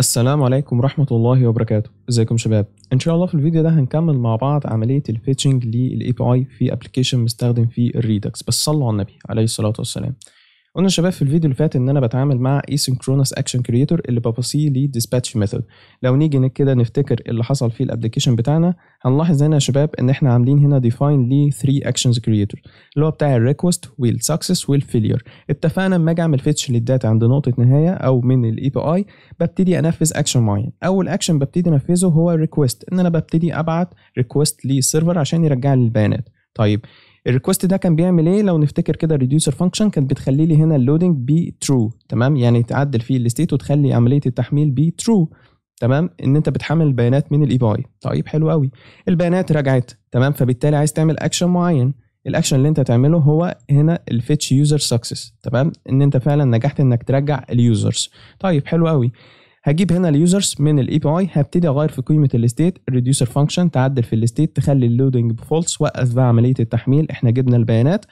السلام عليكم ورحمة الله وبركاته ازيكم شباب ان شاء الله في الفيديو ده هنكمل مع بعض عملية الفيتشنج للاي بي اي في ابلكيشن مستخدم فيه الريدكس بس صلوا على النبي عليه الصلاة والسلام قلنا شباب في الفيديو اللي فات ان انا بتعامل مع asynchronous action creator اللي بباصيه لي dispatch method لو نيجي كده نفتكر اللي حصل في الابلكيشن بتاعنا هنلاحظ هنا يا شباب ان احنا عاملين هنا define لي 3 actions creator اللي هو بتاع الريكوست والسكسس والفيلير اتفقنا اما اجي اعمل فيتش للداتا عند نقطه نهايه او من الاي بي اي ببتدي انفذ اكشن معين اول اكشن ببتدي انفذه هو الريكوست ان انا ببتدي ابعت ريكوست للسيرفر عشان يرجع لي البيانات طيب الريكوست ده كان بيعمل ايه لو نفتكر كده الريديوسر فانكشن كانت بتخلي لي هنا اللودنج بي ترو تمام يعني تعدل فيه الستيت وتخلي عمليه التحميل بي ترو تمام ان انت بتحمل البيانات من الاي باي e طيب حلو قوي البيانات رجعت تمام فبالتالي عايز تعمل اكشن معين الاكشن اللي انت تعمله هو هنا الفيتش يوزر سكسس تمام ان انت فعلا نجحت انك ترجع اليوزرز طيب حلو قوي هجيب هنا اليوزرز من الاي بي اي هبتدي اغير في قيمه الاستيت الريديوسر فانكشن تعدل في الاستيت تخلي اللودنج بفولس وقف بقى عمليه التحميل احنا جبنا البيانات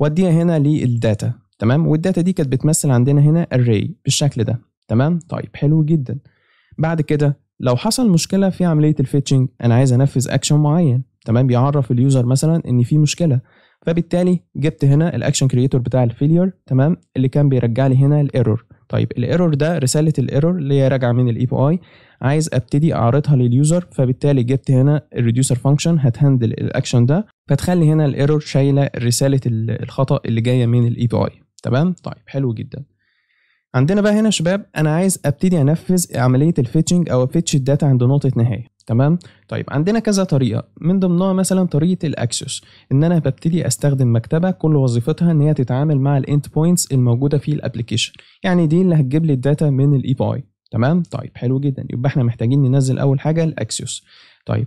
وديها هنا للداتا تمام والداتا دي كانت بتمثل عندنا هنا الري بالشكل ده تمام طيب حلو جدا بعد كده لو حصل مشكله في عمليه الفيتشنج انا عايز انفذ اكشن معين تمام بيعرف اليوزر مثلا ان في مشكله فبالتالي جبت هنا الاكشن كريتور بتاع الفيلير تمام اللي كان بيرجع لي هنا الايرور طيب الايرور ده رساله الايرور اللي هي راجعه من الاي بي اي عايز ابتدي اعرضها لليوزر فبالتالي جبت هنا الريديوسر فانكشن هتهندل الاكشن ده فتخلي هنا الايرور شايله رساله الخطا اللي جايه من الاي بي اي تمام طيب حلو جدا عندنا بقى هنا شباب انا عايز ابتدي انفذ عمليه الفيتشنج او فيتش الداتا عند نقطه نهايه تمام طيب عندنا كذا طريقه من ضمنها مثلا طريقه الاكسس ان انا ببتدي استخدم مكتبه كل وظيفتها ان هي تتعامل مع الاند بوينتس الموجوده في الابلكيشن يعني دي اللي هتجيب لي الداتا من الاي بي e اي تمام طيب حلو جدا يبقى احنا محتاجين ننزل اول حاجه الاكسس طيب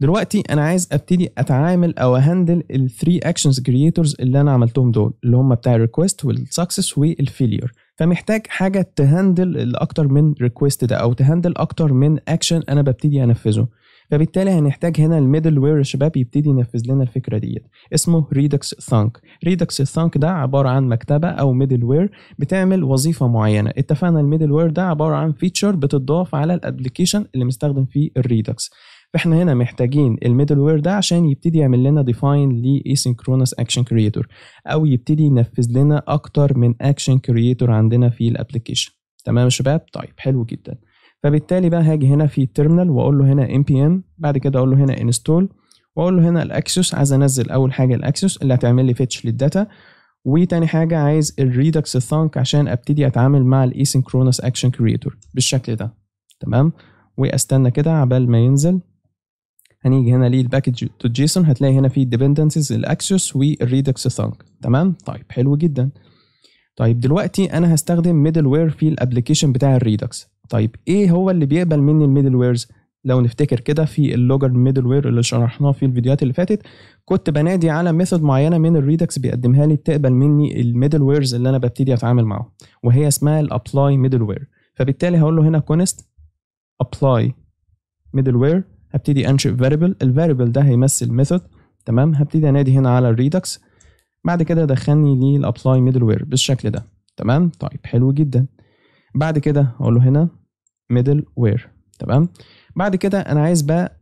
دلوقتي انا عايز ابتدي اتعامل او اهندل الثري اكشنز كريتورز اللي انا عملتهم دول اللي هم بتاع الريكوست والسكسس والفيلير فمحتاج حاجه تهندل الاكتر من ريكويست ده او تهندل اكتر من اكشن انا ببتدي انفذه فبالتالي هنحتاج هنا الميدل وير الشباب يبتدي ينفذ لنا الفكره ديت اسمه ريدكس ثانك ريدكس ثانك ده عباره عن مكتبه او ميدل وير بتعمل وظيفه معينه اتفقنا الميدل وير ده عباره عن فيتشر بتضاف على الابلكيشن اللي مستخدم فيه الريدكس فاحنا هنا محتاجين الميدل وير ده عشان يبتدي يعمل لنا ديفاين لاسينكرونس اكشن كريتور او يبتدي ينفذ لنا اكتر من اكشن كريتور عندنا في الابلكيشن تمام يا شباب طيب حلو جدا فبالتالي بقى هاجي هنا في التيرمينال واقول له هنا ام بي ام بعد كده اقول له هنا انستول واقول له هنا الاكسس عايز انزل اول حاجه الاكسس اللي هتعمل لي فيتش للداتا وتاني حاجه عايز الريدكس ثانك عشان ابتدي اتعامل مع الاسينكرونس اكشن كريتور بالشكل ده تمام واستنى كده عبال ما ينزل هنيجي هنا للباكج تو جيسون هتلاقي هنا في ديبندنسز الاكسس والريدكس ثانك تمام طيب حلو جدا طيب دلوقتي انا هستخدم ميدل وير في الابلكيشن بتاع الريدكس طيب ايه هو اللي بيقبل مني الميدل ويرز لو نفتكر كده في اللوجر ميدل وير اللي شرحناه في الفيديوهات اللي فاتت كنت بنادي على ميثود معينه من الريدكس بيقدمها لي بتقبل مني الميدل ويرز اللي انا ببتدي اتعامل معاهم وهي اسمها الابلاي ميدل وير فبالتالي هقول له هنا كونست ابلاي ميدل وير هبتدي انشئ فاريبل الفاريبل ده هيمثل ميثود تمام هبتدي انادي هنا على الريدكس بعد كده دخلني للابلاي ميدل وير بالشكل ده تمام طيب حلو جدا بعد كده اقول له هنا ميدل وير تمام بعد كده انا عايز بقى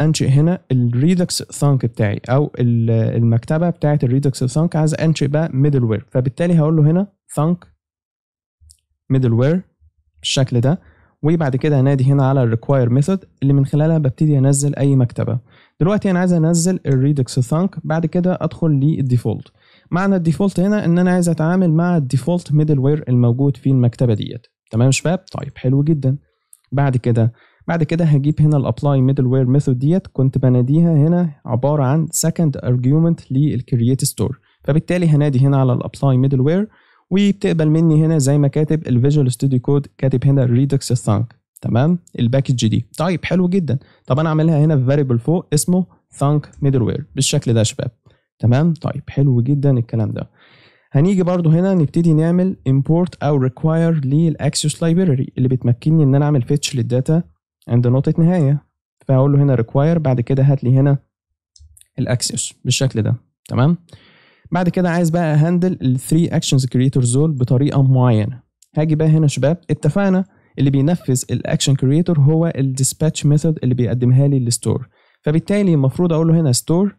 انشئ هنا الريدكس ثانك بتاعي او المكتبه بتاعه الريدكس ثانك عايز انشئ بقى ميدل وير فبالتالي هقول له هنا ثانك ميدل وير بالشكل ده وبعد كده هنادي هنا على الريكواير ميثود اللي من خلالها ببتدي انزل اي مكتبه دلوقتي انا عايز انزل الريدكس ثانك بعد كده ادخل للديفولت معنى الديفولت هنا ان انا عايز اتعامل مع الديفولت ميدل وير الموجود في المكتبه ديت تمام يا شباب طيب حلو جدا بعد كده بعد كده هجيب هنا الابلاي ميدل وير ميثود ديت كنت بناديها هنا عباره عن سكند ارجيومنت للكرييت ستور فبالتالي هنادي هنا على الابلاي ميدل وير وبتقبل مني هنا زي ما كاتب الفيجوال ستوديو كود كاتب هنا ريدوكس ثانك تمام الباكج دي طيب حلو جدا طب انا عاملها هنا في فاريبل فوق اسمه ثانك ميدل وير بالشكل ده يا شباب تمام طيب حلو جدا الكلام ده هنيجي برضو هنا نبتدي نعمل import او require للاكسس library اللي بتمكنني ان انا اعمل fetch للداتا عند نقطة نهاية فهقول له هنا require بعد كده هات لي هنا الاكسس بالشكل ده تمام بعد كده عايز بقى هاندل الثري اكشنز كريتورز دول بطريقه معينه هاجي بقى هنا شباب اتفقنا اللي بينفذ الاكشن كريتور هو الديسباتش ميثود اللي بيقدمها لي الستور فبالتالي المفروض اقول له هنا ستور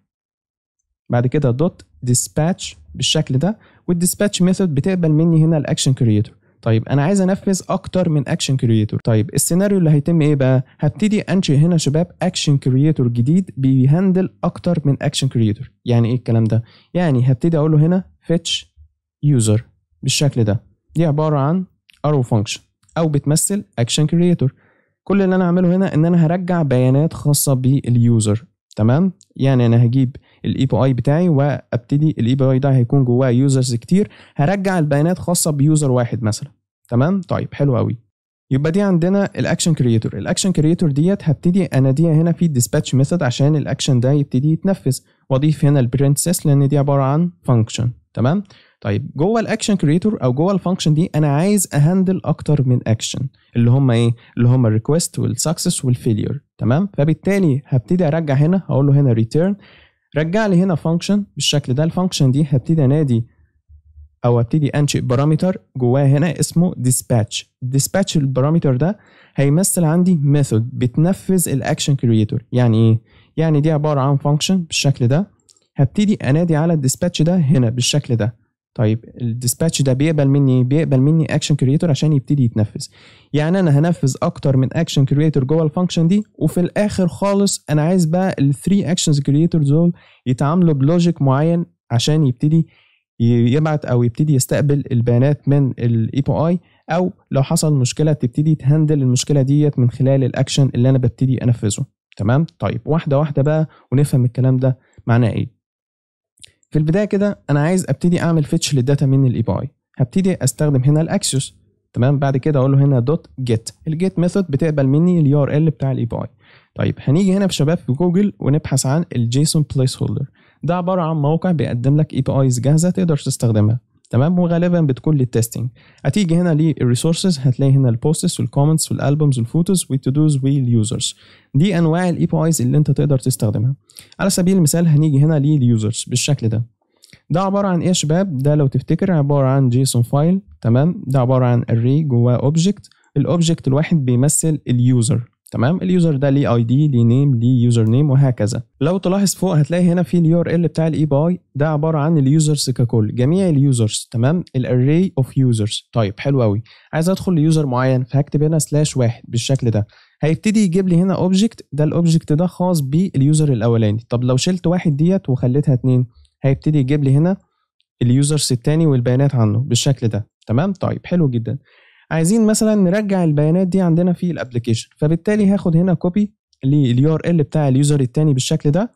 بعد كده دوت ديسباتش بالشكل ده والديسباتش ميثود بتقبل مني هنا الاكشن كريتور طيب انا عايز انفذ اكتر من اكشن كرييتور طيب السيناريو اللي هيتم ايه بقى هبتدي انشئ هنا شباب اكشن كرييتور جديد بيهندل اكتر من اكشن كرييتور يعني ايه الكلام ده يعني هبتدي اقول له هنا فيتش يوزر بالشكل ده دي عباره عن ارو فانكشن او بتمثل اكشن كرييتور كل اللي انا هعمله هنا ان انا هرجع بيانات خاصه باليوزر تمام يعني انا هجيب الاي بي اي بتاعي وابتدي الاي بي اي ده هيكون جواه يوزرز كتير هرجع البيانات خاصه بيوزر واحد مثلا تمام طيب حلو قوي يبقى دي عندنا الاكشن كريتور الاكشن كريتور ديت هبتدي اناديها هنا في الديسباتش ميثود عشان الاكشن ده يبتدي يتنفذ واضيف هنا البرنسس لان دي عباره عن فانكشن تمام طيب جوه الاكشن كريتور او جوه الفانكشن دي انا عايز اهندل اكتر من اكشن اللي هم ايه اللي هم الريكوست والسكسس والفيلير تمام فبالتالي هبتدي ارجع هنا هقول له هنا ريتيرن رجع لي هنا فانكشن بالشكل ده الفانكشن دي هبتدي انادي او ابتدي انشئ بارامتر جواه هنا اسمه dispatch dispatch البارامتر ده هيمثل عندي ميثود بتنفذ الاكشن كرييتور يعني ايه يعني دي عباره عن فانكشن بالشكل ده هبتدي انادي على الديسباتش ده هنا بالشكل ده طيب الديسباتش ده بيقبل مني بيقبل مني اكشن كريتور عشان يبتدي يتنفذ يعني انا هنفذ اكتر من اكشن كريتور جوه الفانكشن دي وفي الاخر خالص انا عايز بقى الثري اكشنز كريتور دول يتعاملوا بلوجيك معين عشان يبتدي يبعت او يبتدي يستقبل البيانات من الاي بي اي او لو حصل مشكله تبتدي تهندل المشكله ديت من خلال الاكشن اللي انا ببتدي انفذه تمام طيب واحده واحده بقى ونفهم الكلام ده معناه ايه في البدايه كده انا عايز ابتدي اعمل فيتش للداتا من الاي بي اي هبتدي استخدم هنا الاكسس تمام بعد كده اقول له هنا دوت جيت الجيت ميثود بتقبل مني اليو ار ال بتاع الاي بي اي طيب هنيجي هنا في شباب في جوجل ونبحث عن الجيسون بليس هولدر ده عباره عن موقع بيقدم لك اي بي ايز جاهزه تقدر تستخدمها تمام وغالبا بتكون للتستنج هتيجي هنا للريسورسز هتلاقي هنا البوستس والكومنتس والالبومز والفوتوز والتودوز واليوزرز دي انواع الاي بي ايز اللي انت تقدر تستخدمها على سبيل المثال هنيجي هنا لليوزرز بالشكل ده ده عبارة عن ايه يا شباب ده لو تفتكر عبارة عن جيسون فايل تمام ده عبارة عن array جواه object الاوبجكت الواحد بيمثل اليوزر تمام اليوزر ده ليه اي دي ليه نيم ليه يوزر نيم وهكذا لو تلاحظ فوق هتلاقي هنا في اليو ار ال بتاع الاي باي e ده عباره عن اليوزرز ككل جميع اليوزرز تمام الاري اوف يوزرز طيب حلو قوي عايز ادخل ليوزر معين فهكتب هنا سلاش واحد بالشكل ده هيبتدي يجيب لي هنا اوبجكت ده الاوبجكت ده خاص باليوزر الاولاني طب لو شلت واحد ديت وخليتها اتنين هيبتدي يجيب لي هنا اليوزرز الثاني والبيانات عنه بالشكل ده تمام طيب حلو جدا عايزين مثلا نرجع البيانات دي عندنا في الابلكيشن فبالتالي هاخد هنا كوبي لليو ار ال بتاع اليوزر التاني بالشكل ده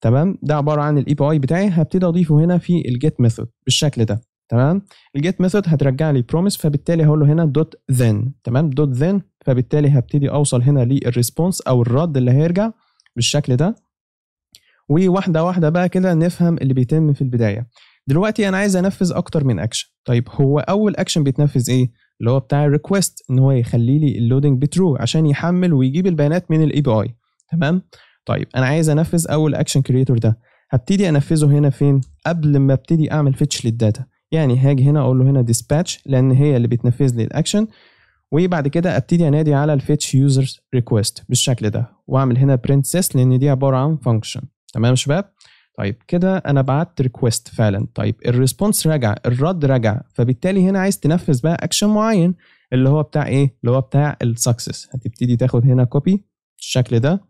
تمام ده عباره عن الاي بي اي بتاعي هبتدي اضيفه هنا في الجيت ميثود بالشكل ده تمام الجيت ميثود هترجع لي بروميس فبالتالي هقول له هنا دوت ذن تمام دوت ذن فبالتالي هبتدي اوصل هنا للريسبونس او الرد اللي هيرجع بالشكل ده وواحده واحده بقى كده نفهم اللي بيتم في البدايه دلوقتي انا عايز انفذ اكتر من اكشن طيب هو اول اكشن بيتنفذ ايه اللي هو بتاع الريكوست ان هو يخلي لي اللودنج بترو عشان يحمل ويجيب البيانات من الاي بي اي تمام طيب انا عايز انفذ اول اكشن كريتور ده هبتدي انفذه هنا فين قبل ما ابتدي اعمل فيتش للداتا يعني هاجي هنا اقول له هنا ديسباتش لان هي اللي بتنفذ لي الاكشن وبعد كده ابتدي انادي على الفيتش يوزرز ريكوست بالشكل ده واعمل هنا برنت سيس لان دي عباره عن فانكشن تمام يا شباب طيب كده انا بعت ريكوست فعلا طيب الريسبونس رجع الرد رجع فبالتالي هنا عايز تنفذ بقى اكشن معين اللي هو بتاع ايه اللي هو بتاع السكسس هتبتدي تاخد هنا كوبي بالشكل ده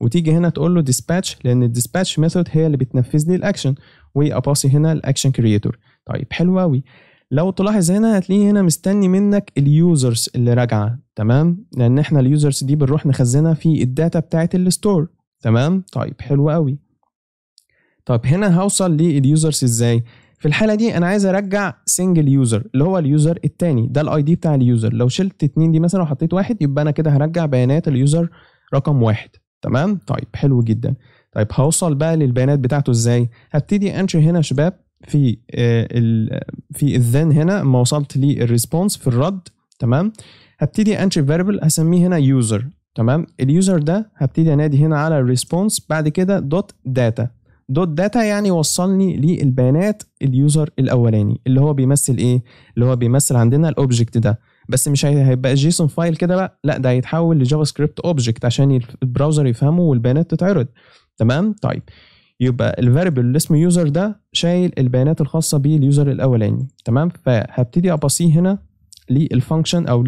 وتيجي هنا تقول له dispatch لان الديسباتش ميثود هي اللي بتنفذ لي الاكشن واباصي هنا الاكشن كرييتور طيب حلو قوي لو تلاحظ هنا هتلاقيه هنا مستني منك اليوزرز اللي راجعه تمام لان احنا اليوزرز دي بنروح نخزنها في الداتا بتاعه الستور تمام طيب حلو قوي طب هنا هوصل لليوزرز ازاي في الحاله دي انا عايز ارجع سنجل يوزر اللي هو اليوزر الثاني ده الاي دي بتاع اليوزر لو شلت اتنين دي مثلا وحطيت واحد يبقى انا كده هرجع بيانات اليوزر رقم واحد تمام طيب حلو جدا طيب هوصل بقى للبيانات بتاعته ازاي هبتدي انشر هنا شباب في آه، ال في الذن هنا اما وصلت للريسبونس في الرد تمام هبتدي انشر فاريبل هسميه هنا يوزر تمام اليوزر ده هبتدي انادي هنا على الريسبونس بعد كده دوت داتا دوت داتا يعني وصلني للبيانات اليوزر الاولاني اللي هو بيمثل ايه اللي هو بيمثل عندنا الاوبجكت ده بس مش هيبقى جيسون فايل كده بقى لا ده هيتحول لجافا سكريبت اوبجكت عشان البراوزر يفهمه والبيانات تتعرض تمام طيب يبقى الفاريبل اللي اسمه يوزر ده شايل البيانات الخاصه باليوزر الاولاني تمام فهبتدي اباصيه هنا للفانكشن او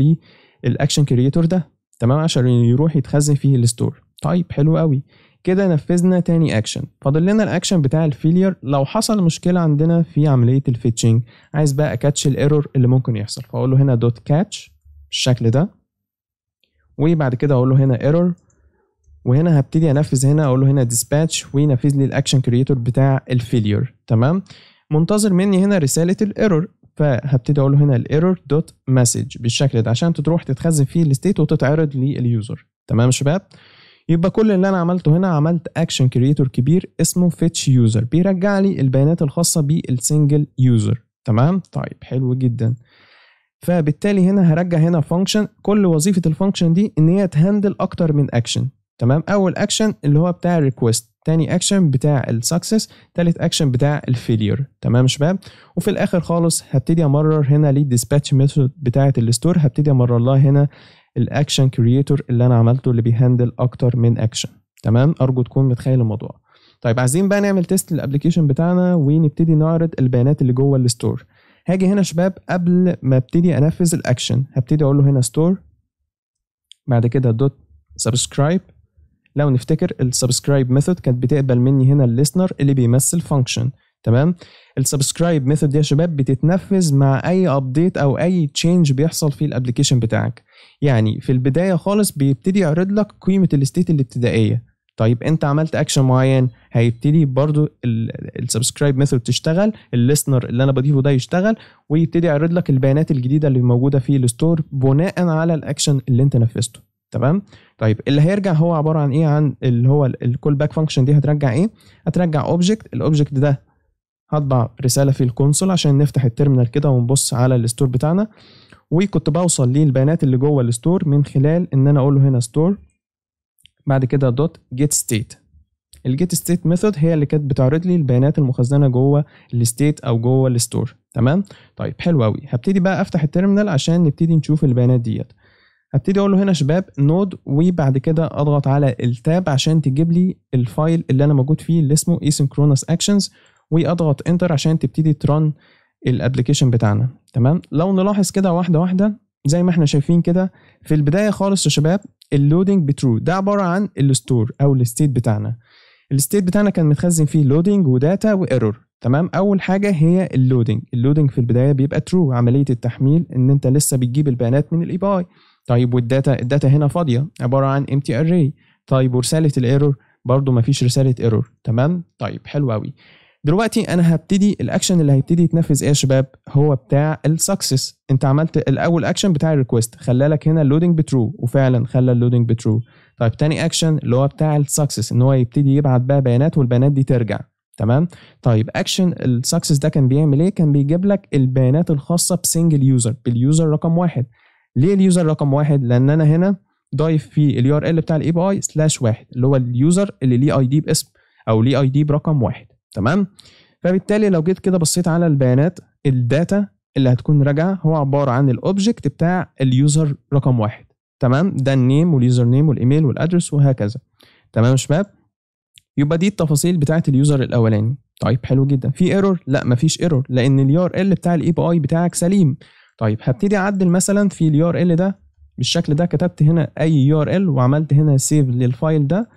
للاكشن كريتور ده تمام عشان يروح يتخزن فيه الستور طيب حلو قوي كده نفذنا تاني اكشن فاضل لنا الاكشن بتاع الفيلير لو حصل مشكله عندنا في عمليه الفيتشنج عايز بقى اكاتش الايرور اللي ممكن يحصل فاقول له هنا دوت كاتش بالشكل ده وبعد كده اقول له هنا ايرور وهنا هبتدي انفذ هنا اقول له هنا ديسباتش وينفذ لي الاكشن كريتور بتاع الفيلير تمام منتظر مني هنا رساله الايرور فهبتدي اقول له هنا الايرور دوت مسج بالشكل ده عشان تروح تتخزن فيه الستيت وتتعرض لليوزر تمام يا شباب يبقى كل اللي انا عملته هنا عملت اكشن كريتور كبير اسمه فيتش يوزر بيرجع لي البيانات الخاصه بالسنجل يوزر تمام طيب حلو جدا فبالتالي هنا هرجع هنا فانكشن كل وظيفه الفانكشن دي ان هي تهندل اكتر من اكشن تمام اول اكشن اللي هو بتاع الريكوست تاني اكشن بتاع السكسس تالت اكشن بتاع الفيلير تمام شباب وفي الاخر خالص هبتدي امرر هنا للديسباتش ميثود بتاعه الستور هبتدي امرر لها هنا الاكشن كرييتور اللي انا عملته اللي بيهندل اكتر من اكشن تمام ارجو تكون متخيل الموضوع طيب عايزين بقى نعمل تيست للابلكيشن بتاعنا ونبتدي نعرض البيانات اللي جوه الستور هاجي هنا شباب قبل ما ابتدي انفذ الاكشن هبتدي اقول له هنا ستور بعد كده دوت سبسكرايب لو نفتكر السبسكرايب ميثود كانت بتقبل مني هنا الليسنر اللي بيمثل فانكشن تمام السبسكرايب ميثود يا شباب بتتنفذ مع اي ابديت او اي تشينج بيحصل في الابلكيشن بتاعك يعني في البدايه خالص بيبتدي يعرض لك قيمه الستيت الابتدائيه طيب انت عملت اكشن معين هيبتدي برضو السبسكرايب ميثود تشتغل الليسنر اللي انا بضيفه ده يشتغل ويبتدي يعرض لك البيانات الجديده اللي موجوده في الستور بناء على الاكشن اللي انت نفذته تمام طيب اللي هيرجع هو عباره عن ايه عن اللي هو الكول باك فانكشن دي هترجع ايه هترجع اوبجكت الاوبجكت ده هطبع رساله في الكونسول عشان نفتح التيرمينال كده ونبص على الستور بتاعنا وكنت بوصل للبيانات اللي جوه الستور من خلال ان انا اقول له هنا ستور بعد كده دوت جيت ستيت الجيت ستيت ميثود هي اللي كانت بتعرض لي البيانات المخزنه جوه الستيت او جوه الستور تمام طيب حلو قوي هبتدي بقى افتح التيرمينال عشان نبتدي نشوف البيانات ديت هبتدي اقول له هنا شباب نود وبعد كده اضغط على التاب عشان تجيب لي الفايل اللي انا موجود فيه اللي اسمه asynchronous actions واضغط انتر عشان تبتدي ترن الابلكيشن بتاعنا تمام لو نلاحظ كده واحده واحده زي ما احنا شايفين كده في البدايه خالص يا شباب اللودنج بترو ده عباره عن الستور او الستيت بتاعنا الستيت بتاعنا كان متخزن فيه لودنج وداتا وايرور تمام اول حاجه هي اللودنج اللودنج في البدايه بيبقى ترو عمليه التحميل ان انت لسه بتجيب البيانات من الاي باي طيب والداتا الداتا هنا فاضيه عباره عن ام تي اري طيب ورساله الايرور برضه مفيش رساله ايرور تمام طيب حلو قوي دلوقتي انا هبتدي الاكشن اللي هيبتدي يتنفذ ايه يا شباب هو بتاع السكسس انت عملت الاول اكشن بتاع الريكوست خلى لك هنا اللودنج بترو وفعلا خلى اللودنج بترو طيب تاني اكشن اللي هو بتاع السكسس ان هو يبتدي يبعت بقى بيانات والبيانات دي ترجع تمام طيب اكشن السكسس ده كان بيعمل ايه كان بيجيب لك البيانات الخاصه بسنجل يوزر باليوزر رقم واحد ليه اليوزر رقم واحد لان انا هنا ضايف في اليو ار ال بتاع الاي بي اي سلاش واحد اللي هو اليوزر اللي ليه اي دي باسم او ليه اي دي برقم واحد تمام فبالتالي لو جيت كده بصيت على البيانات الداتا اللي هتكون راجعه هو عباره عن الاوبجكت بتاع اليوزر رقم واحد تمام ده النيم واليوزر نيم والايميل والادرس وهكذا تمام يا شباب يبقى دي التفاصيل بتاعه اليوزر الاولاني طيب حلو جدا في ايرور لا مفيش ايرور لان اليو ار ال بتاع الاي بي اي بتاعك سليم طيب هبتدي اعدل مثلا في اليو ار ال ده بالشكل ده كتبت هنا اي يو ار ال وعملت هنا سيف للفايل ده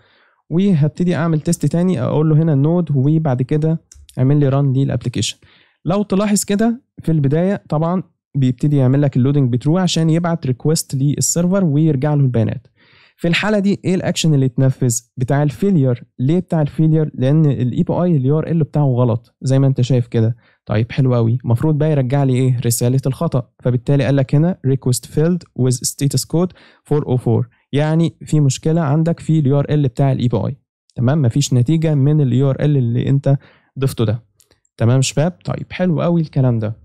وهبتدي اعمل تيست تاني اقول له هنا النود وبعد كده اعمل لي ران للابلكيشن لو تلاحظ كده في البدايه طبعا بيبتدي يعمل لك اللودنج بترو عشان يبعت ريكوست للسيرفر ويرجع له البيانات في الحاله دي ايه الاكشن اللي اتنفذ بتاع الفيلير ليه بتاع الفيلير لان الاي بي اي اليو ار ال بتاعه غلط زي ما انت شايف كده طيب حلو قوي المفروض بقى يرجع لي ايه رساله الخطا فبالتالي قال لك هنا request filled with status code 404 يعني في مشكله عندك في اليو ار ال بتاع الاي بي e اي تمام مفيش نتيجه من اليو ار ال اللي انت ضفته ده تمام شباب طيب حلو قوي الكلام ده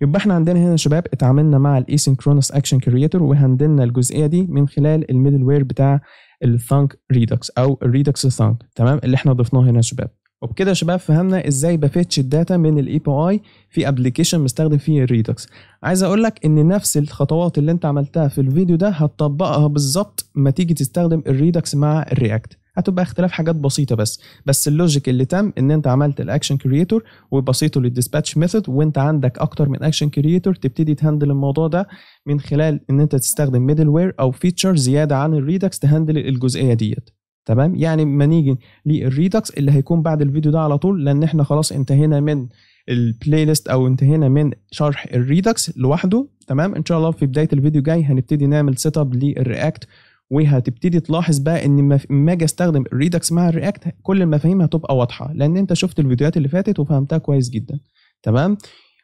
يبقى احنا عندنا هنا شباب اتعاملنا مع سينكرونس اكشن كريتور وهندلنا الجزئيه دي من خلال الميدل وير بتاع الثانك ريدكس او الريدكس ثانك تمام اللي احنا ضفناه هنا شباب وبكده يا شباب فهمنا ازاي بفتش الداتا من الاي بي اي في ابلكيشن مستخدم فيه الريدكس عايز اقول لك ان نفس الخطوات اللي انت عملتها في الفيديو ده هتطبقها بالظبط ما تيجي تستخدم الريدكس مع الرياكت هتبقى اختلاف حاجات بسيطه بس بس اللوجيك اللي تم ان انت عملت الاكشن كرييتور وبسيطه للديسباتش ميثود وانت عندك اكتر من اكشن كرييتور تبتدي تهندل الموضوع ده من خلال ان انت تستخدم ميدل وير او فيتشر زياده عن الريدكس تهندل الجزئيه ديت تمام يعني ما نيجي للريدكس اللي هيكون بعد الفيديو ده على طول لان احنا خلاص انتهينا من البلاي ليست او انتهينا من شرح الريدكس لوحده تمام ان شاء الله في بدايه الفيديو الجاي هنبتدي نعمل سيت اب للرياكت وهتبتدي تلاحظ بقى ان لما اجي استخدم الريدكس مع الرياكت كل المفاهيم هتبقى واضحه لان انت شفت الفيديوهات اللي فاتت وفهمتها كويس جدا تمام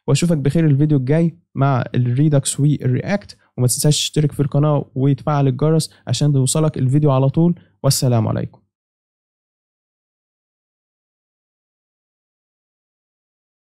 واشوفك بخير الفيديو الجاي مع الريدكس والرياكت وما تنساش تشترك في القناة وتفعل الجرس عشان يوصلك الفيديو على طول والسلام عليكم